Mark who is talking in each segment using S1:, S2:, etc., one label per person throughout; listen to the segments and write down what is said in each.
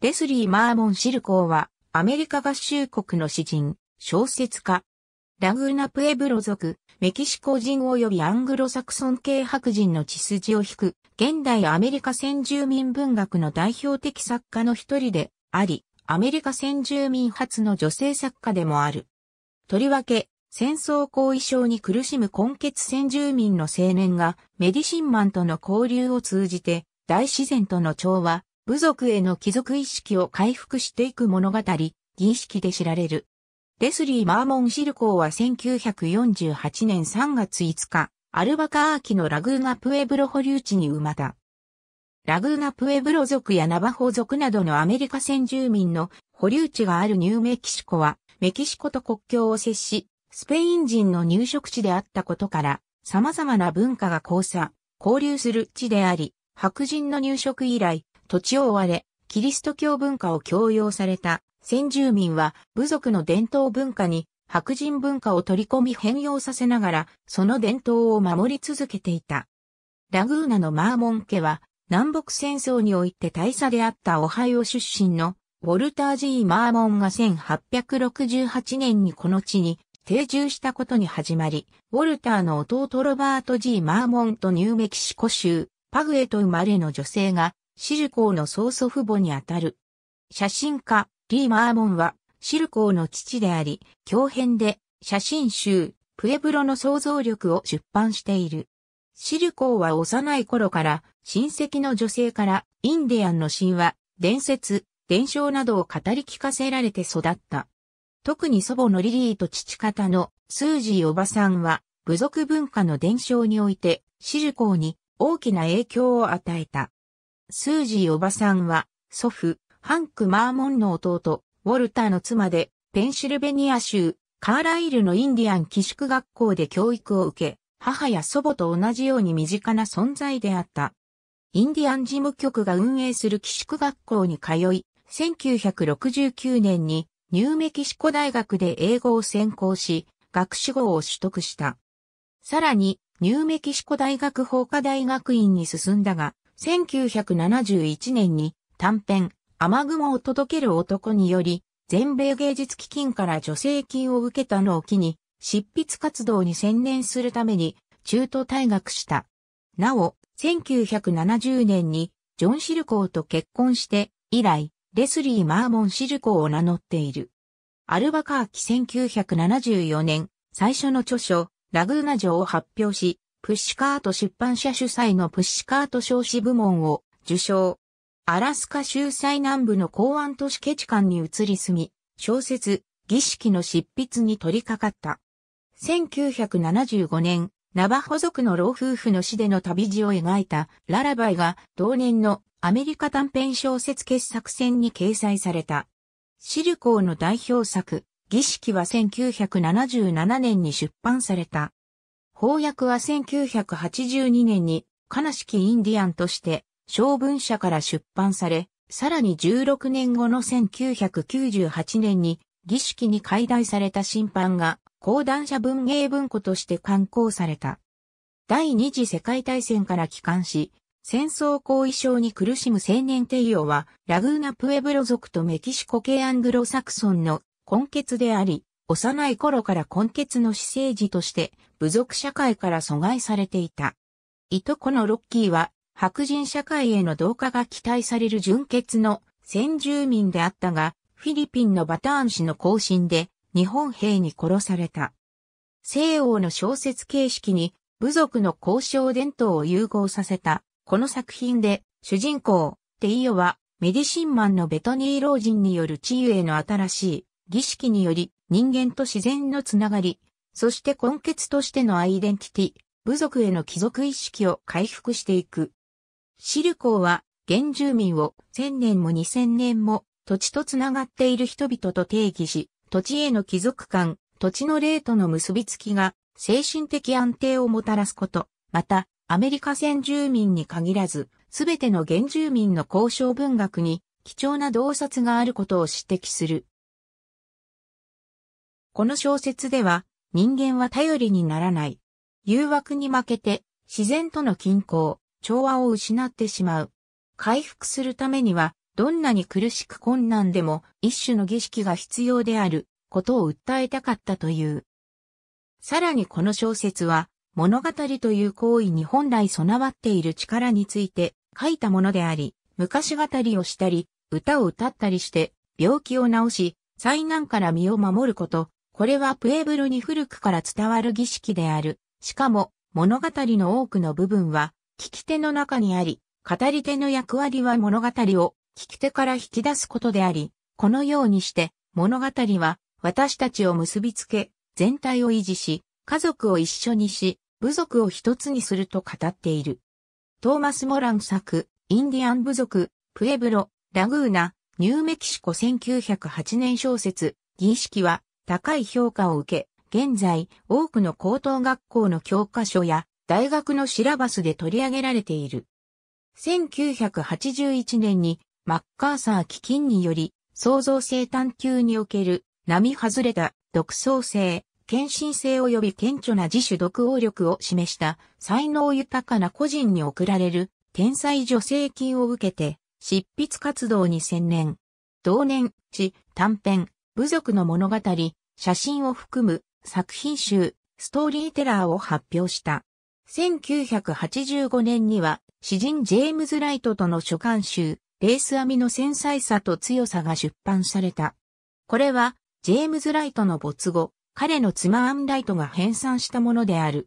S1: レスリー・マーモン・シルコーは、アメリカ合衆国の詩人、小説家。ラグーナ・プエブロ族、メキシコ人及びアングロサクソン系白人の血筋を引く、現代アメリカ先住民文学の代表的作家の一人であり、アメリカ先住民初の女性作家でもある。とりわけ、戦争後遺症に苦しむ根血先住民の青年がメディシンマンとの交流を通じて大自然との調和、部族への帰属意識を回復していく物語、儀式で知られる。レスリー・マーモン・シルコーは1948年3月5日、アルバカアーキのラグーナ・プエブロ保留地に生まれた。ラグーナ・プエブロ族やナバホ族などのアメリカ先住民の保留地があるニューメキシコは、メキシコと国境を接し、スペイン人の入植地であったことから、様々な文化が交差、交流する地であり、白人の入植以来、土地を追われ、キリスト教文化を強要された先住民は部族の伝統文化に白人文化を取り込み変容させながら、その伝統を守り続けていた。ラグーナのマーモン家は、南北戦争において大佐であったオハイオ出身のウォルター・ジー・マーモンが1868年にこの地に定住したことに始まり、ウォルターの弟ロバート・ジー・マーモンとニューメキシコ州、パグエと生まれの女性がシルコーの曽祖父母にあたる。写真家、リー・マーモンは、シルコーの父であり、教編で、写真集、プエブロの想像力を出版している。シルコーは幼い頃から、親戚の女性から、インディアンの神話、伝説、伝承などを語り聞かせられて育った。特に祖母のリリーと父方のスージーおばさんは、部族文化の伝承において、シルコーに大きな影響を与えた。スージーおばさんは、祖父、ハンク・マーモンの弟、ウォルターの妻で、ペンシルベニア州、カーライルのインディアン寄宿学校で教育を受け、母や祖母と同じように身近な存在であった。インディアン事務局が運営する寄宿学校に通い、1969年にニューメキシコ大学で英語を専攻し、学士号を取得した。さらに、ニューメキシコ大学法科大学院に進んだが、1971年に短編、雨雲を届ける男により、全米芸術基金から助成金を受けたのを機に、執筆活動に専念するために、中途退学した。なお、1970年に、ジョン・シルコーと結婚して、以来、レスリー・マーモン・シルコーを名乗っている。アルバカーキ1974年、最初の著書、ラグーナ城を発表し、プッシュカート出版社主催のプッシュカート少子部門を受賞。アラスカ州最南部の港湾都市ケチカンに移り住み、小説、儀式の執筆に取り掛かった。1975年、ナバホ族の老夫婦の死での旅路を描いたララバイが同年のアメリカ短編小説傑作選に掲載された。シルコーの代表作、儀式は1977年に出版された。法役は1982年に、悲しきインディアンとして、小文社から出版され、さらに16年後の1998年に、儀式に解体された審判が、講談社文芸文庫として刊行された。第二次世界大戦から帰還し、戦争後遺症に苦しむ青年帝王は、ラグーナ・プエブロ族とメキシコ系アングロサクソンの根血であり、幼い頃から根血の私生児として部族社会から阻害されていた。いとこのロッキーは白人社会への同化が期待される純血の先住民であったが、フィリピンのバターン氏の行進で日本兵に殺された。西欧の小説形式に部族の交渉伝統を融合させた、この作品で主人公、テイオはメディシンマンのベトニー老人による治癒への新しい儀式により人間と自然のつながり、そして根血としてのアイデンティティ、部族への帰属意識を回復していく。シルコーは、原住民を千年も二千年も土地とつながっている人々と定義し、土地への帰属感、土地の霊との結びつきが精神的安定をもたらすこと、また、アメリカ先住民に限らず、すべての原住民の交渉文学に貴重な洞察があることを指摘する。この小説では、人間は頼りにならない。誘惑に負けて、自然との均衡、調和を失ってしまう。回復するためには、どんなに苦しく困難でも一種の儀式が必要であることを訴えたかったという。さらにこの小説は物語という行為に本来備わっている力について書いたものであり、昔語りをしたり、歌を歌ったりして病気を治し、災難から身を守ること、これはプエブロに古くから伝わる儀式である。しかも、物語の多くの部分は、聞き手の中にあり、語り手の役割は物語を聞き手から引き出すことであり、このようにして物語は私たちを結びつけ、全体を維持し、家族を一緒にし、部族を一つにすると語っている。トーマス・モラン作、インディアン部族、プエブロ、ラグーナ、ニューメキシコ1908年小説、儀式は高い評価を受け、現在多くの高等学校の教科書や大学のシラバスで取り上げられている。1981年にマッカーサー基金により創造性探求における並外れた独創性、献身性及び顕著な自主独応力を示した才能豊かな個人に贈られる天才助成金を受けて執筆活動に専念。同年、地、短編、部族の物語、写真を含む作品集、ストーリーテラーを発表した。1985年には、詩人ジェームズ・ライトとの書簡集、レース編みの繊細さと強さが出版された。これは、ジェームズ・ライトの没後、彼の妻アン・ライトが編纂したものである。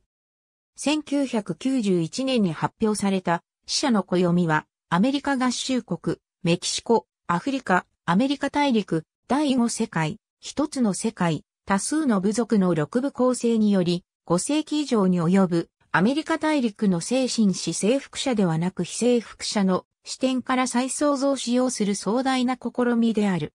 S1: 1991年に発表された、死者の暦は、アメリカ合衆国、メキシコ、アフリカ、アメリカ大陸、第五世界、一つの世界、多数の部族の六部構成により、五世紀以上に及ぶアメリカ大陸の精神史征服者ではなく非征服者の視点から再創造しようする壮大な試みである。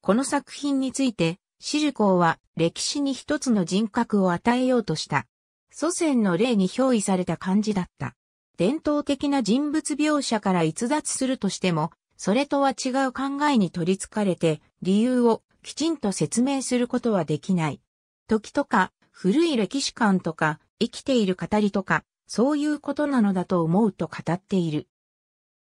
S1: この作品について、シルコーは歴史に一つの人格を与えようとした。祖先の例に憑依された感じだった。伝統的な人物描写から逸脱するとしても、それとは違う考えに取り憑かれて、理由をきちんと説明することはできない。時とか、古い歴史観とか、生きている語りとか、そういうことなのだと思うと語っている。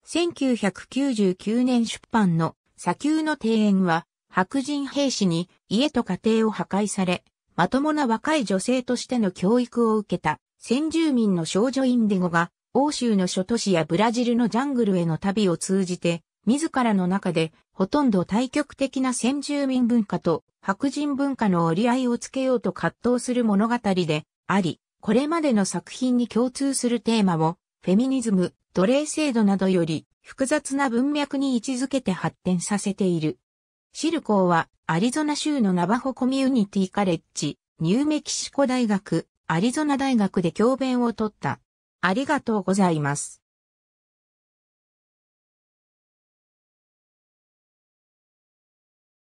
S1: 1999年出版の砂丘の庭園は、白人兵士に家と家庭を破壊され、まともな若い女性としての教育を受けた先住民の少女インディゴが、欧州の諸都市やブラジルのジャングルへの旅を通じて、自らの中で、ほとんど対極的な先住民文化と白人文化の折り合いをつけようと葛藤する物語であり、これまでの作品に共通するテーマを、フェミニズム、奴隷制度などより複雑な文脈に位置づけて発展させている。シルコーは、アリゾナ州のナバホコミュニティカレッジ、ニューメキシコ大学、アリゾナ大学で教鞭を取った。ありがとうございます。